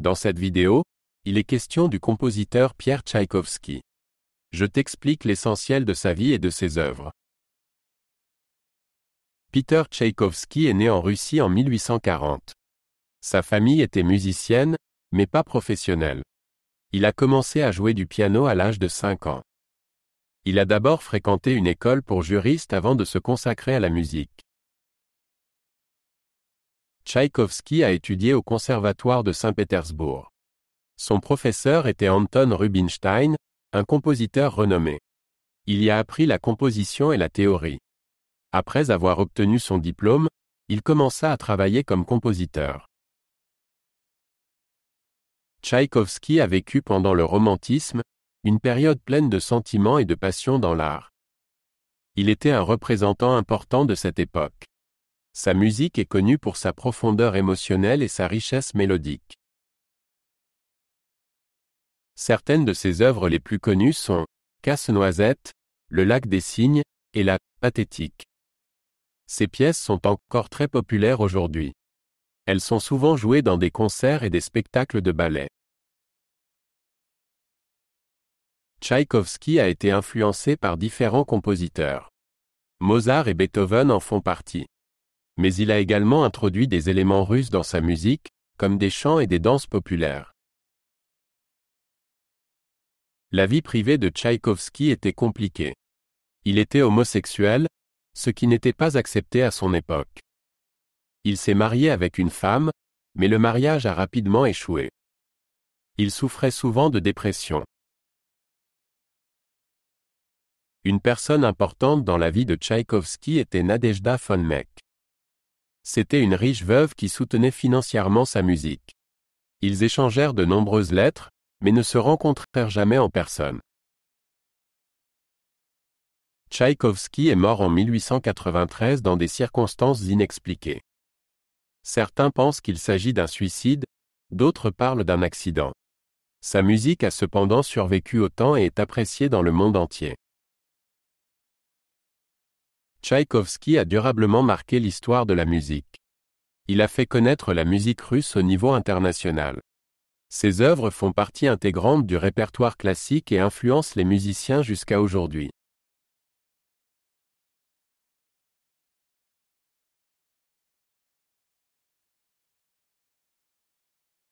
Dans cette vidéo, il est question du compositeur Pierre Tchaïkovski. Je t'explique l'essentiel de sa vie et de ses œuvres. Peter Tchaïkovski est né en Russie en 1840. Sa famille était musicienne, mais pas professionnelle. Il a commencé à jouer du piano à l'âge de 5 ans. Il a d'abord fréquenté une école pour juristes avant de se consacrer à la musique. Tchaïkovski a étudié au Conservatoire de Saint-Pétersbourg. Son professeur était Anton Rubinstein, un compositeur renommé. Il y a appris la composition et la théorie. Après avoir obtenu son diplôme, il commença à travailler comme compositeur. Tchaïkovski a vécu pendant le romantisme, une période pleine de sentiments et de passion dans l'art. Il était un représentant important de cette époque. Sa musique est connue pour sa profondeur émotionnelle et sa richesse mélodique. Certaines de ses œuvres les plus connues sont Casse-noisette, Le lac des cygnes et La pathétique. Ces pièces sont encore très populaires aujourd'hui. Elles sont souvent jouées dans des concerts et des spectacles de ballet. Tchaïkovski a été influencé par différents compositeurs. Mozart et Beethoven en font partie mais il a également introduit des éléments russes dans sa musique, comme des chants et des danses populaires. La vie privée de Tchaïkovski était compliquée. Il était homosexuel, ce qui n'était pas accepté à son époque. Il s'est marié avec une femme, mais le mariage a rapidement échoué. Il souffrait souvent de dépression. Une personne importante dans la vie de Tchaïkovski était Nadezhda von Meck. C'était une riche veuve qui soutenait financièrement sa musique. Ils échangèrent de nombreuses lettres, mais ne se rencontrèrent jamais en personne. Tchaïkovski est mort en 1893 dans des circonstances inexpliquées. Certains pensent qu'il s'agit d'un suicide, d'autres parlent d'un accident. Sa musique a cependant survécu au temps et est appréciée dans le monde entier. Tchaïkovski a durablement marqué l'histoire de la musique. Il a fait connaître la musique russe au niveau international. Ses œuvres font partie intégrante du répertoire classique et influencent les musiciens jusqu'à aujourd'hui.